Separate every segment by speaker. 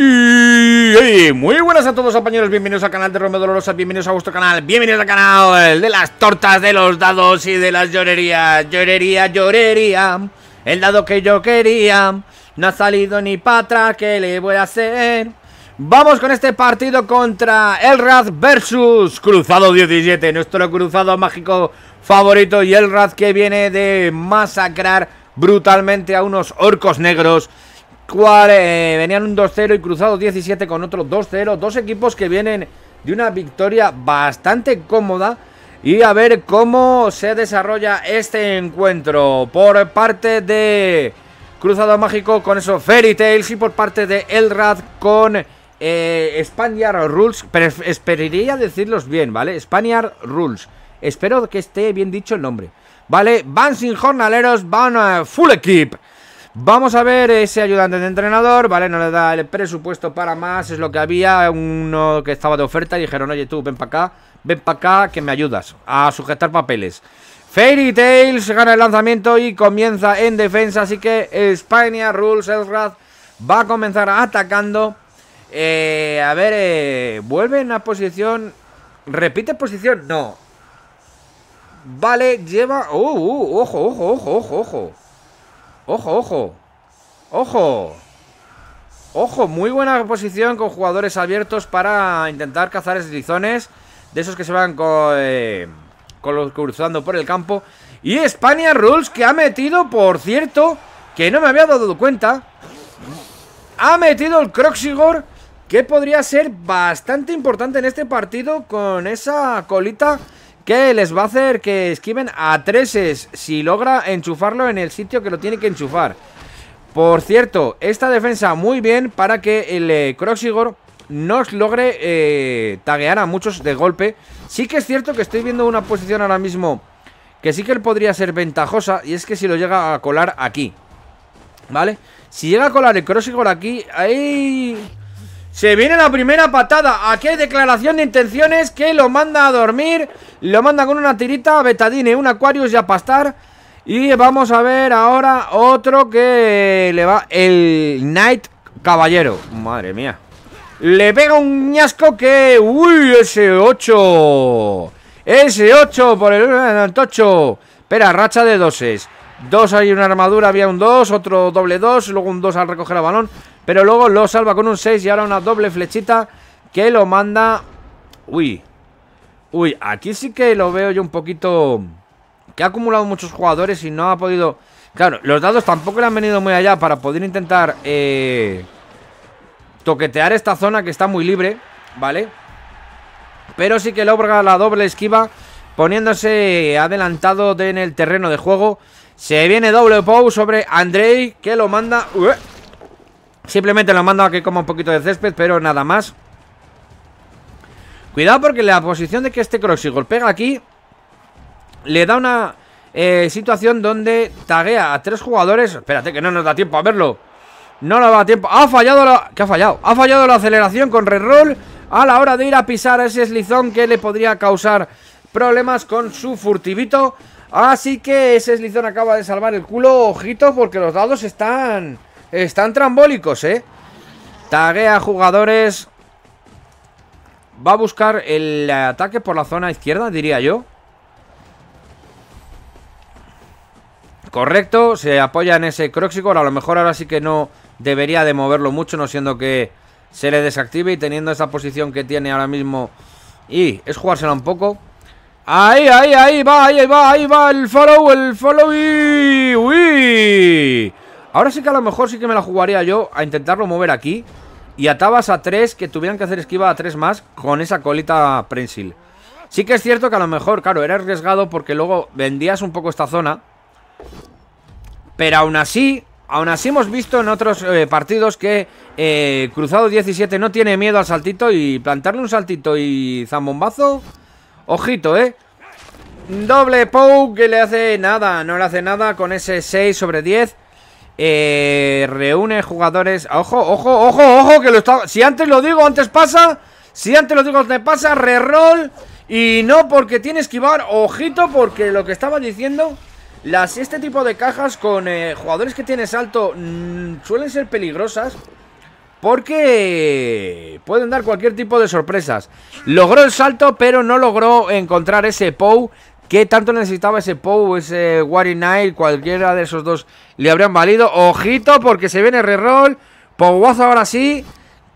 Speaker 1: Y, muy buenas a todos compañeros, bienvenidos al canal de Romeo Dolorosa, bienvenidos a vuestro canal, bienvenidos al canal el de las tortas, de los dados y de las llorerías, llorería, llorería, el dado que yo quería, no ha salido ni para atrás, ¿qué le voy a hacer? Vamos con este partido contra el Raz versus Cruzado 17, nuestro cruzado mágico favorito y el Raz que viene de masacrar brutalmente a unos orcos negros eh, venían un 2-0 y Cruzado 17 con otro 2-0. Dos equipos que vienen de una victoria bastante cómoda. Y a ver cómo se desarrolla este encuentro por parte de Cruzado Mágico con esos Fairy Tales y por parte de Elrad con eh, Spaniard Rules. Pero esperaría decirlos bien, ¿vale? Spaniard Rules. Espero que esté bien dicho el nombre. ¿Vale? Van sin jornaleros, van a eh, full equip. Vamos a ver ese ayudante de entrenador, ¿vale? No le da el presupuesto para más, es lo que había, uno que estaba de oferta y dijeron, oye tú, ven para acá, ven para acá que me ayudas a sujetar papeles. Fairy Tales gana el lanzamiento y comienza en defensa, así que España Rules Elrath va a comenzar atacando. Eh, a ver, eh, vuelve en la posición, repite posición, no. Vale, lleva... uh, uh ojo, ojo, ojo, ojo, ojo! Ojo, ojo. Ojo. Ojo, muy buena posición con jugadores abiertos para intentar cazar eslizones. De esos que se van eh, cruzando por el campo. Y España Rules que ha metido, por cierto, que no me había dado cuenta. Ha metido el Croxigor que podría ser bastante importante en este partido con esa colita ¿Qué les va a hacer que esquiven a treses si logra enchufarlo en el sitio que lo tiene que enchufar. Por cierto, esta defensa muy bien para que el eh, Croxigor nos logre eh, taguear a muchos de golpe. Sí que es cierto que estoy viendo una posición ahora mismo que sí que él podría ser ventajosa y es que si lo llega a colar aquí, ¿vale? Si llega a colar el Crossigor aquí, ahí se viene la primera patada. Aquí hay declaración de intenciones que lo manda a dormir. Lo manda con una tirita Betadine, un Aquarius y a pastar. Y vamos a ver ahora otro que le va... El Knight Caballero. Madre mía. Le pega un ñasco que... ¡Uy! Ese 8. Ese 8 por el 8 Espera, racha de doses. Dos hay una armadura, había un dos, otro doble dos, luego un dos al recoger el balón. Pero luego lo salva con un 6 y ahora una doble flechita que lo manda... Uy. Uy, aquí sí que lo veo yo un poquito... Que ha acumulado muchos jugadores y no ha podido... Claro, los dados tampoco le han venido muy allá para poder intentar... Eh, toquetear esta zona que está muy libre, ¿vale? Pero sí que logra la doble esquiva poniéndose adelantado en el terreno de juego. Se viene doble pow sobre Andrei, que lo manda... Simplemente lo mando a que coma un poquito de césped, pero nada más. Cuidado porque la posición de que este Croxigol pega aquí le da una eh, situación donde taguea a tres jugadores. Espérate que no nos da tiempo a verlo. No nos da tiempo. Ha fallado la... ¿Qué ha fallado? Ha fallado la aceleración con reroll a la hora de ir a pisar a ese Slizón que le podría causar problemas con su furtivito. Así que ese eslizón acaba de salvar el culo. Ojito porque los dados están están trambólicos, ¿eh? Taguea jugadores. Va a buscar el ataque por la zona izquierda, diría yo. Correcto, se apoya en ese Croxicor. A lo mejor ahora sí que no debería de moverlo mucho, no siendo que se le desactive y teniendo esa posición que tiene ahora mismo. Y es jugársela un poco. Ahí, ahí, ahí va, ahí va, ahí va el follow, el follow y... ¡Uy! Ahora sí que a lo mejor sí que me la jugaría yo a intentarlo mover aquí. Y atabas a tres que tuvieran que hacer esquiva a tres más con esa colita prensil. Sí que es cierto que a lo mejor, claro, era arriesgado porque luego vendías un poco esta zona. Pero aún así, aún así hemos visto en otros eh, partidos que eh, Cruzado 17 no tiene miedo al saltito y plantarle un saltito y zambombazo. Ojito, ¿eh? Doble poke que le hace nada, no le hace nada con ese 6 sobre 10. Eh, reúne jugadores. Ojo, ojo, ojo, ojo, que Si antes lo digo, antes pasa. Si antes lo digo, antes pasa. Reroll. Y no porque tiene esquivar. Ojito, porque lo que estaba diciendo. Las, este tipo de cajas con eh, jugadores que tienen salto mm, suelen ser peligrosas. Porque pueden dar cualquier tipo de sorpresas. Logró el salto, pero no logró encontrar ese Pou ¿Qué tanto necesitaba ese pow ese Warrior Knight? Cualquiera de esos dos le habrían valido. Ojito, porque se viene reroll. Poguazo ahora sí.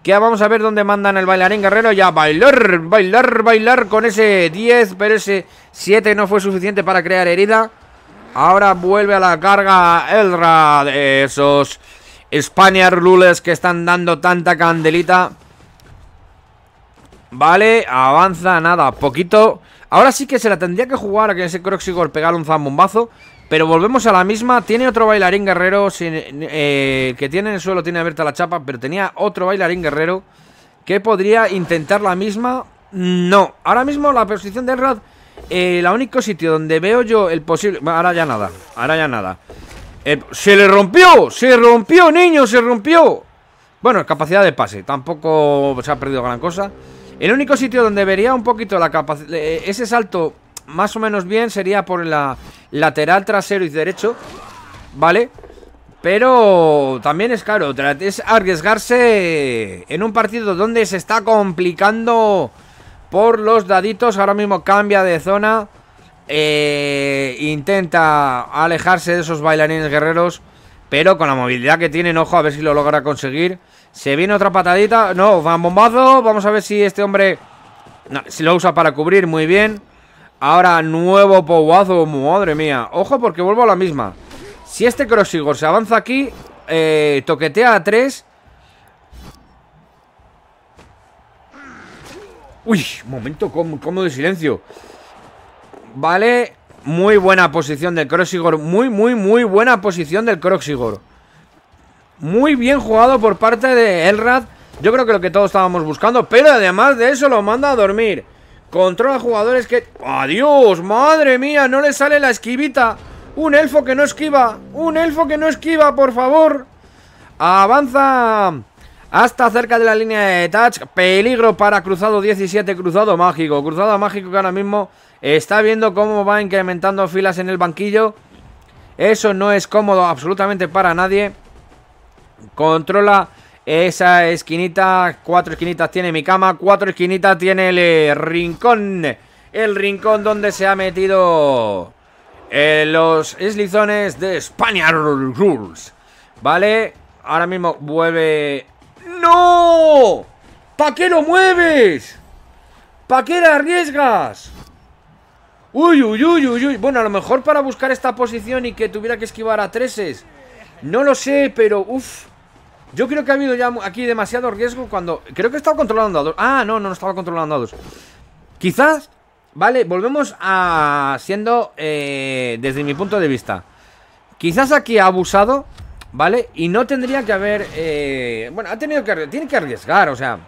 Speaker 1: Que vamos a ver dónde mandan el bailarín guerrero. Ya bailar, bailar, bailar con ese 10. Pero ese 7 no fue suficiente para crear herida. Ahora vuelve a la carga Eldra. de esos Spaniard Lules que están dando tanta candelita. Vale, avanza nada, poquito. Ahora sí que se la tendría que jugar a que ese Croxigor pegara un zambombazo. Pero volvemos a la misma. Tiene otro bailarín guerrero. Eh, que tiene en el suelo, tiene abierta la chapa. Pero tenía otro bailarín guerrero. Que podría intentar la misma. No. Ahora mismo la posición de Rad. Eh, el único sitio donde veo yo el posible. Ahora ya nada. Ahora ya nada. Eh, ¡Se le rompió! ¡Se rompió, niño! ¡Se rompió! Bueno, capacidad de pase. Tampoco se ha perdido gran cosa. El único sitio donde vería un poquito la capacidad... Eh, ese salto más o menos bien sería por la lateral trasero y derecho, ¿vale? Pero también es caro, es arriesgarse en un partido donde se está complicando por los daditos. Ahora mismo cambia de zona, eh, intenta alejarse de esos bailarines guerreros, pero con la movilidad que tienen, ojo, a ver si lo logra conseguir. Se viene otra patadita. No, van bombazo. Vamos a ver si este hombre... si lo usa para cubrir, muy bien. Ahora nuevo powazo, madre mía. Ojo porque vuelvo a la misma. Si este Crossigor se avanza aquí, eh, toquetea a 3. Uy, momento cómodo de silencio. Vale, muy buena posición del Crossigor. Muy, muy, muy buena posición del Crossigor. Muy bien jugado por parte de Elrad. Yo creo que lo que todos estábamos buscando. Pero además de eso lo manda a dormir. Controla jugadores que... ¡Adiós! ¡Madre mía! No le sale la esquivita. Un elfo que no esquiva. Un elfo que no esquiva, por favor. Avanza hasta cerca de la línea de touch. Peligro para cruzado 17, cruzado mágico. Cruzado mágico que ahora mismo está viendo cómo va incrementando filas en el banquillo. Eso no es cómodo absolutamente para nadie. Controla esa esquinita. Cuatro esquinitas tiene mi cama. Cuatro esquinitas tiene el eh, rincón. El rincón donde se ha metido eh, los eslizones de España Rules. ¿Vale? Ahora mismo vuelve... ¡No! ¿Para qué lo mueves? ¿Para qué la arriesgas? Uy, uy, uy, uy, uy. Bueno, a lo mejor para buscar esta posición y que tuviera que esquivar a treses. No lo sé, pero... uff yo creo que ha habido ya aquí demasiado riesgo cuando... Creo que estaba controlando a dos. Ah, no, no, no estaba controlando a dos. Quizás, vale, volvemos a... Siendo, eh, desde mi punto de vista. Quizás aquí ha abusado, ¿vale? Y no tendría que haber... Eh, bueno, ha tenido que... Tiene que arriesgar, o sea...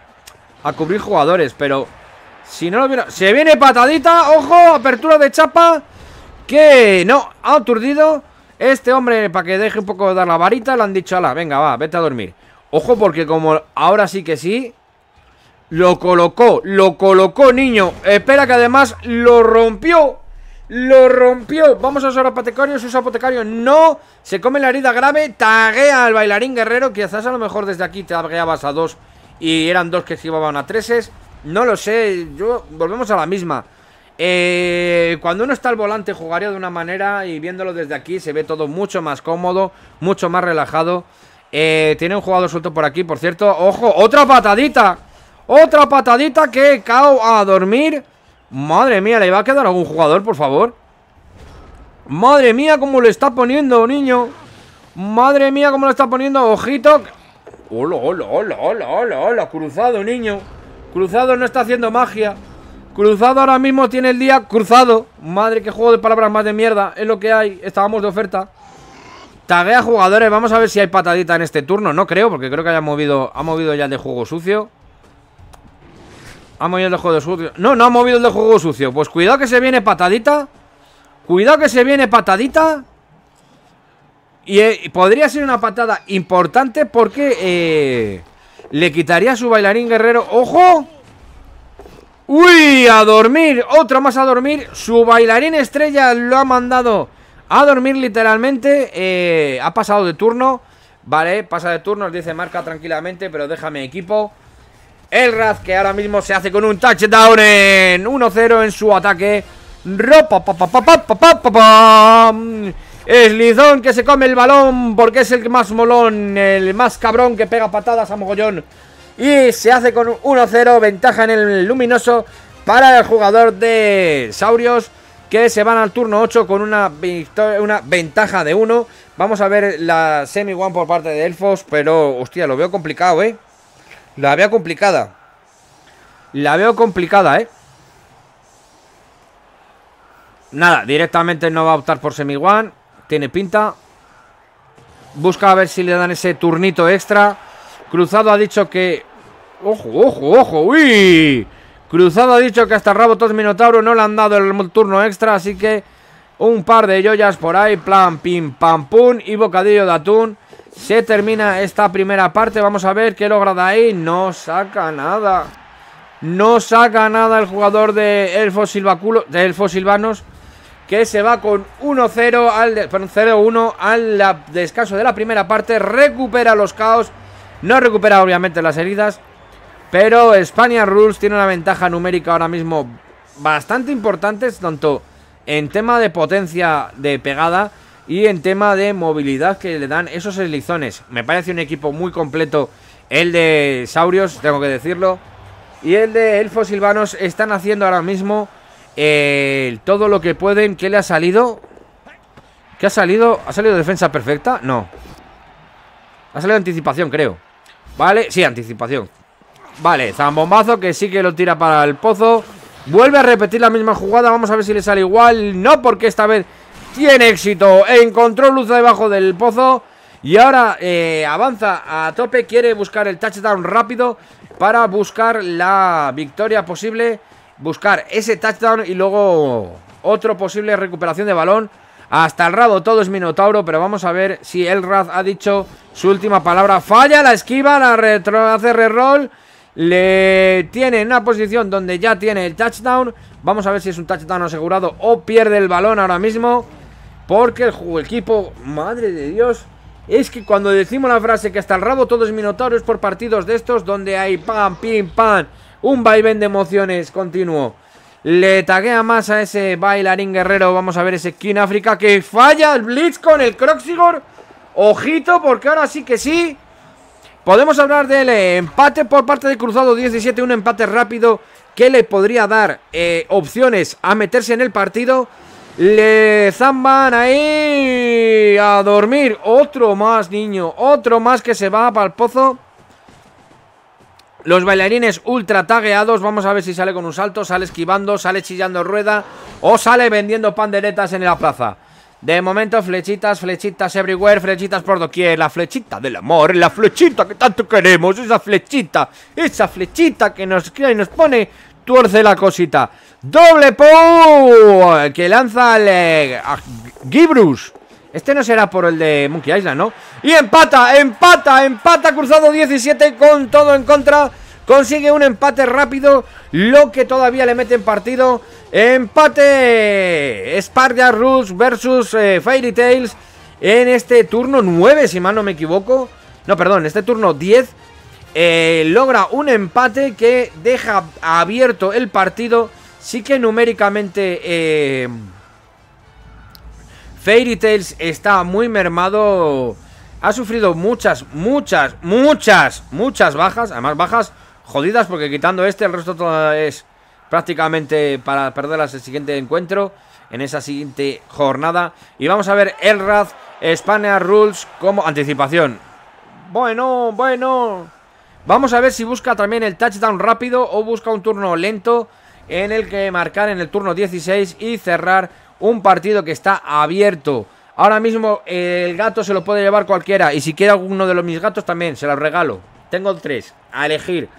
Speaker 1: A cubrir jugadores, pero... Si no lo hubiera... Se viene patadita, ojo, apertura de chapa. Que no, ha aturdido... Este hombre, para que deje un poco de dar la varita, le han dicho, la, venga, va, vete a dormir. Ojo, porque como ahora sí que sí, lo colocó, lo colocó, niño. Espera que además lo rompió. Lo rompió. Vamos a usar apotecarios. Usa apotecarios No. Se come la herida grave. Taguea al bailarín guerrero. Quizás a lo mejor desde aquí te tagueabas a dos. Y eran dos que esquivaban a treses. No lo sé. Yo. Volvemos a la misma. Eh, cuando uno está al volante jugaría de una manera y viéndolo desde aquí se ve todo mucho más cómodo, mucho más relajado. Eh, tiene un jugador suelto por aquí, por cierto. ¡Ojo! ¡Otra patadita! ¡Otra patadita que cao a dormir! Madre mía, ¿le va a quedar algún jugador, por favor? Madre mía, cómo lo está poniendo, niño. Madre mía, cómo lo está poniendo. Ojito. Hola, hola, hola, hola, hola, hola. Cruzado, niño. Cruzado no está haciendo magia. Cruzado ahora mismo tiene el día cruzado. Madre, qué juego de palabras más de mierda. Es lo que hay. Estábamos de oferta. Taguea jugadores. Vamos a ver si hay patadita en este turno. No creo, porque creo que haya movido, ha movido ya el de juego sucio. Ha movido el de juego sucio. No, no ha movido el de juego sucio. Pues cuidado que se viene patadita. Cuidado que se viene patadita. Y eh, podría ser una patada importante porque eh, le quitaría a su bailarín guerrero. ¡Ojo! ¡Uy! ¡A dormir! Otro más a dormir. Su bailarín estrella lo ha mandado a dormir literalmente. Eh, ha pasado de turno. Vale, pasa de turno, dice marca tranquilamente, pero déjame equipo. El Raz que ahora mismo se hace con un touchdown en 1-0 en su ataque. Ropa, pa, pa, pa, Es Lizón que se come el balón porque es el más molón, el más cabrón que pega patadas a mogollón y se hace con 1-0, ventaja en el luminoso para el jugador de Saurios que se van al turno 8 con una, una ventaja de 1. Vamos a ver la semi-one por parte de Elfos, pero hostia, lo veo complicado, ¿eh? La veo complicada. La veo complicada, ¿eh? Nada, directamente no va a optar por semi-one. Tiene pinta. Busca a ver si le dan ese turnito extra. Cruzado ha dicho que... ¡Ojo, ojo, ojo! ¡Uy! Cruzado ha dicho que hasta Rabotos Minotauro no le han dado el turno extra, así que un par de joyas por ahí, plan pim pam pum y bocadillo de atún. Se termina esta primera parte, vamos a ver qué logra de ahí. No saca nada. No saca nada el jugador de Elfos, Silvaculo, de Elfos Silvanos, que se va con 1-0 al, 0-1 al descanso de la primera parte, recupera los caos. No recuperado obviamente las heridas. Pero España Rules tiene una ventaja numérica ahora mismo bastante importante, tanto en tema de potencia de pegada y en tema de movilidad que le dan esos eslizones. Me parece un equipo muy completo el de Saurios, tengo que decirlo. Y el de Elfos Silvanos están haciendo ahora mismo eh, todo lo que pueden. ¿Qué le ha salido? ¿Qué ha salido? ¿Ha salido defensa perfecta? No. Ha salido anticipación, creo. Vale, sí, anticipación Vale, zambombazo que sí que lo tira para el pozo Vuelve a repetir la misma jugada Vamos a ver si le sale igual No, porque esta vez tiene éxito Encontró luz debajo del pozo Y ahora eh, avanza a tope Quiere buscar el touchdown rápido Para buscar la victoria posible Buscar ese touchdown Y luego otro posible recuperación de balón hasta el rabo todo es Minotauro, pero vamos a ver si el Raz ha dicho su última palabra. Falla, la esquiva, la retro, hace reroll. Le tiene en una posición donde ya tiene el touchdown. Vamos a ver si es un touchdown asegurado o pierde el balón ahora mismo. Porque el, equipo, madre de Dios, es que cuando decimos la frase que hasta el rabo todo es Minotauro es por partidos de estos donde hay pam, pim, pam, un vaivén de emociones continuo. Le taguea más a ese bailarín guerrero. Vamos a ver ese skin África que falla el Blitz con el Croxigor. Ojito, porque ahora sí que sí. Podemos hablar del eh, empate por parte de Cruzado 17. Un empate rápido que le podría dar eh, opciones a meterse en el partido. Le zamban ahí a dormir. Otro más, niño. Otro más que se va para el pozo. Los bailarines ultra tagueados. Vamos a ver si sale con un salto. Sale esquivando, sale chillando rueda. O sale vendiendo panderetas en la plaza. De momento, flechitas, flechitas everywhere, flechitas por doquier. La flechita del amor, la flechita que tanto queremos. Esa flechita, esa flechita que nos crea y nos pone. Tuerce la cosita. Doble pou que lanza el eh, Gibrus. Este no será por el de Monkey Island, ¿no? Y empata, empata, empata cruzado 17 con todo en contra. Consigue un empate rápido, lo que todavía le mete en partido. Empate Sparta Rules versus eh, Fairy Tales en este turno 9, si mal no me equivoco. No, perdón, este turno 10 eh, logra un empate que deja abierto el partido. Sí que numéricamente... Eh, Fairy Tales está muy mermado. Ha sufrido muchas, muchas, muchas, muchas bajas. Además, bajas jodidas porque quitando este, el resto todo es prácticamente para perderlas el siguiente encuentro. En esa siguiente jornada. Y vamos a ver Elrath, España Rules como anticipación. Bueno, bueno. Vamos a ver si busca también el touchdown rápido o busca un turno lento en el que marcar en el turno 16 y cerrar un partido que está abierto. Ahora mismo el gato se lo puede llevar cualquiera. Y si quiere alguno de los mis gatos también, se los regalo. Tengo tres a elegir.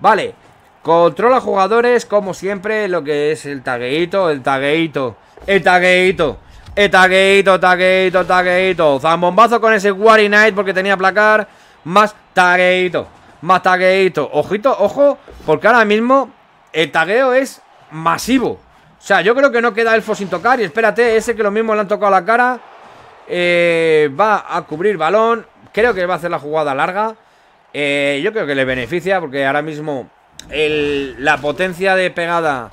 Speaker 1: Vale. Controla jugadores, como siempre, lo que es el tagueito, el tagueito, el tagueito, el tagueito, tagueito, tagueito. Zambombazo con ese Warrior Knight porque tenía placar. Más tagueito, más tagueito. Ojito, ojo, porque ahora mismo el tagueo es masivo. O sea, yo creo que no queda elfo sin tocar. Y espérate, ese que lo mismo le han tocado la cara. Eh, va a cubrir balón. Creo que va a hacer la jugada larga. Eh, yo creo que le beneficia porque ahora mismo la potencia de pegada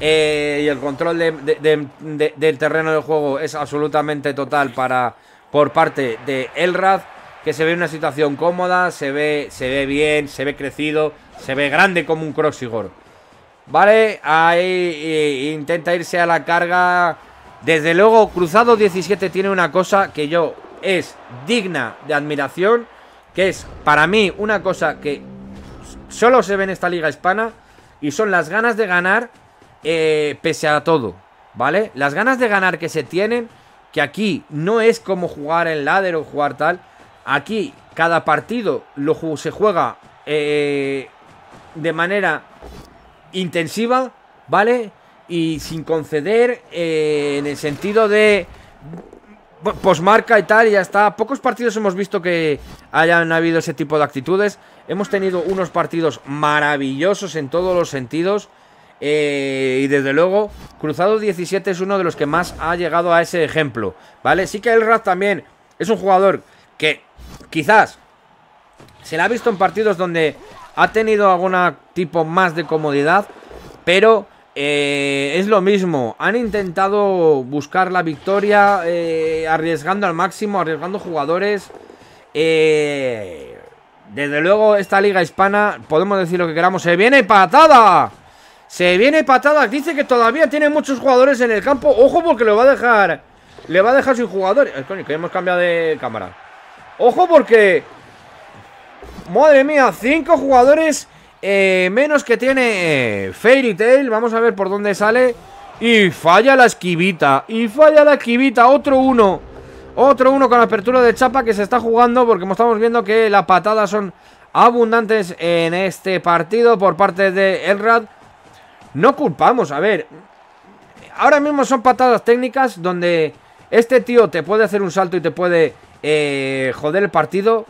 Speaker 1: eh, y el control del terreno de juego es absolutamente total para por parte de Elrad, Que se ve en una situación cómoda, se ve, se ve bien, se ve crecido, se ve grande como un Crocsigor. ¿Vale? Ahí intenta irse a la carga. Desde luego, Cruzado 17 tiene una cosa que yo es digna de admiración. Que es para mí una cosa que solo se ve en esta liga hispana. Y son las ganas de ganar eh, pese a todo. ¿Vale? Las ganas de ganar que se tienen. Que aquí no es como jugar en ladder o jugar tal. Aquí cada partido lo, se juega eh, de manera intensiva, ¿vale? Y sin conceder eh, en el sentido de posmarca y tal, ya está. Pocos partidos hemos visto que hayan habido ese tipo de actitudes. Hemos tenido unos partidos maravillosos en todos los sentidos. Eh, y desde luego, Cruzado 17 es uno de los que más ha llegado a ese ejemplo, ¿vale? Sí que el Raz también es un jugador que quizás se le ha visto en partidos donde ha tenido algún tipo más de comodidad, pero eh, es lo mismo. Han intentado buscar la victoria eh, arriesgando al máximo, arriesgando jugadores. Eh, desde luego, esta liga hispana, podemos decir lo que queramos, se viene patada. Se viene patada. Dice que todavía tiene muchos jugadores en el campo. Ojo porque lo va a dejar. Le va a dejar sin jugadores. que hemos cambiado de cámara. Ojo porque Madre mía, cinco jugadores eh, menos que tiene eh, Fairy Tail. Vamos a ver por dónde sale. Y falla la esquivita. Y falla la esquivita. Otro uno. Otro uno con apertura de chapa que se está jugando porque estamos viendo que las patadas son abundantes en este partido por parte de Elrad. No culpamos, a ver. Ahora mismo son patadas técnicas donde este tío te puede hacer un salto y te puede eh, joder el partido.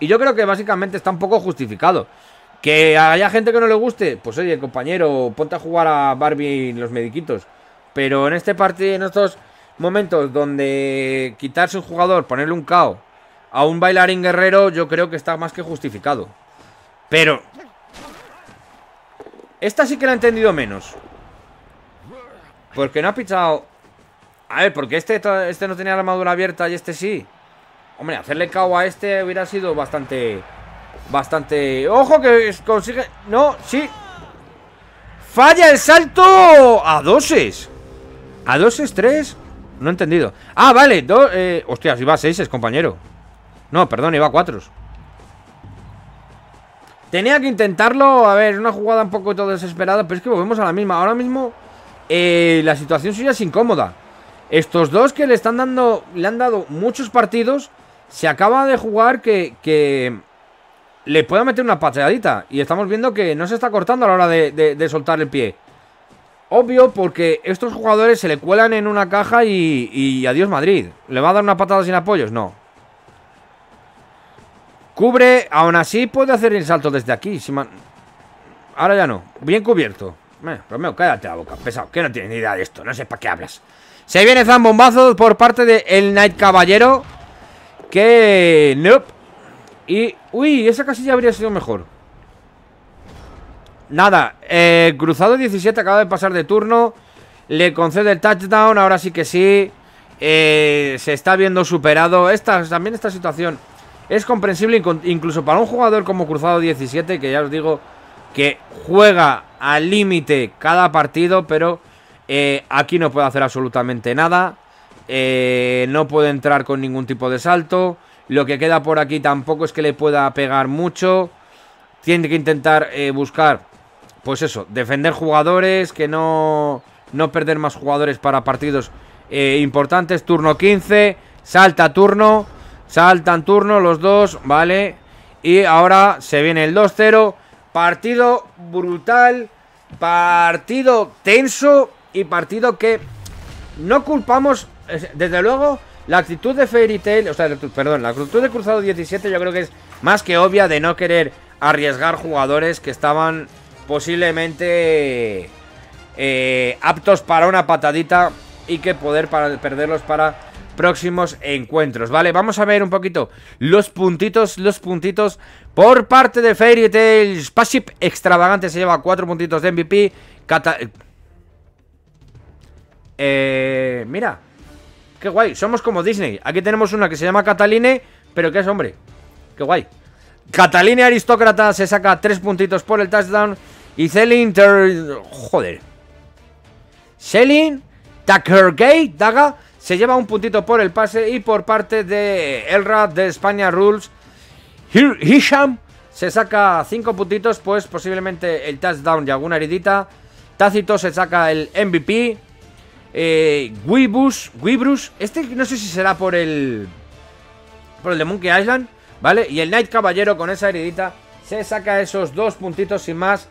Speaker 1: Y yo creo que básicamente está un poco justificado. Que haya gente que no le guste, pues oye, compañero, ponte a jugar a Barbie y los mediquitos. Pero en este partido, en estos momentos donde quitarse un jugador, ponerle un KO a un bailarín guerrero, yo creo que está más que justificado. Pero... Esta sí que la he entendido menos. Porque no ha pichado... A ver, porque este, este no tenía la armadura abierta y este sí. Hombre, hacerle cao a este hubiera sido bastante... Bastante... ¡Ojo que consigue! No, sí. ¡Falla el salto! A doses. A doses, tres. No he entendido. Ah, vale. Dos, eh, Hostias, iba a es, compañero. No, perdón, iba a cuatro. Tenía que intentarlo. A ver, una jugada un poco desesperada. Pero es que volvemos a la misma. Ahora mismo eh, la situación suya es incómoda. Estos dos que le están dando, le han dado muchos partidos se acaba de jugar que, le pueda meter una pateadita. Y estamos viendo que no se está cortando a la hora de, soltar el pie. Obvio, porque estos jugadores se le cuelan en una caja y, y adiós Madrid. ¿Le va a dar una patada sin apoyos? No. Cubre, aún así puede hacer el salto desde aquí. Ahora ya no. Bien cubierto. Eh, Romeo, cállate la boca, pesado, que no tiene ni idea de esto, no sé para qué hablas. Se viene zambombazo por parte de El Knight Caballero que... Nope. Y... Uy, esa casilla habría sido mejor. Nada, eh, cruzado 17 acaba de pasar de turno. Le concede el touchdown, ahora sí que sí. Eh, se está viendo superado. Esta, también esta situación es comprensible incluso para un jugador como Cruzado 17, que ya os digo que juega al límite cada partido, pero eh, aquí no puede hacer absolutamente nada. Eh, no puede entrar con ningún tipo de salto. Lo que queda por aquí tampoco es que le pueda pegar mucho. Tiene que intentar eh, buscar, pues eso, defender jugadores, que no, no perder más jugadores para partidos eh, importantes. Turno 15, salta turno, saltan turno los dos, ¿vale? Y ahora se viene el 2-0. Partido brutal, partido tenso y partido que no culpamos desde luego, la actitud de Fairy Tail, o sea, perdón, la actitud de Cruzado 17 yo creo que es más que obvia de no querer arriesgar jugadores que estaban posiblemente eh, aptos para una patadita y que poder para, perderlos para próximos encuentros, ¿vale? Vamos a ver un poquito los puntitos, los puntitos por parte de Fairy Tail. Spaceship Extravagante se lleva 4 puntitos de MVP. eh, mira, Qué guay, somos como Disney. Aquí tenemos una que se llama Cataline, pero que es hombre. Qué guay. Cataline Aristócrata se saca tres puntitos por el touchdown. Y Celine... Ter... Joder. Tucker Gay Daga, se lleva un puntito por el pase. Y por parte de Elrad de España Rules, Hisham se saca cinco puntitos, pues posiblemente el touchdown y alguna heridita. Tácito se saca el MVP. Eh, Guibus, este no sé si será por el... Por el de Monkey Island, ¿vale? Y el Knight Caballero con esa heridita se saca esos dos puntitos sin más.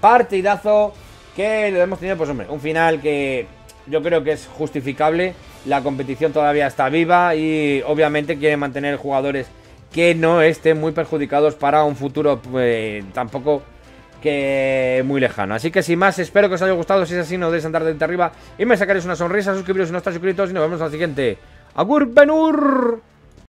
Speaker 1: Partidazo que lo hemos tenido, pues hombre, un final que yo creo que es justificable. La competición todavía está viva y obviamente quiere mantener jugadores que no estén muy perjudicados para un futuro eh, tampoco que muy lejano. Así que sin más, espero que os haya gustado. Si es así, no deis andar de arriba y me sacaréis una sonrisa. Suscribiros si no estáis suscritos y nos vemos al siguiente. ¡Agur Benur!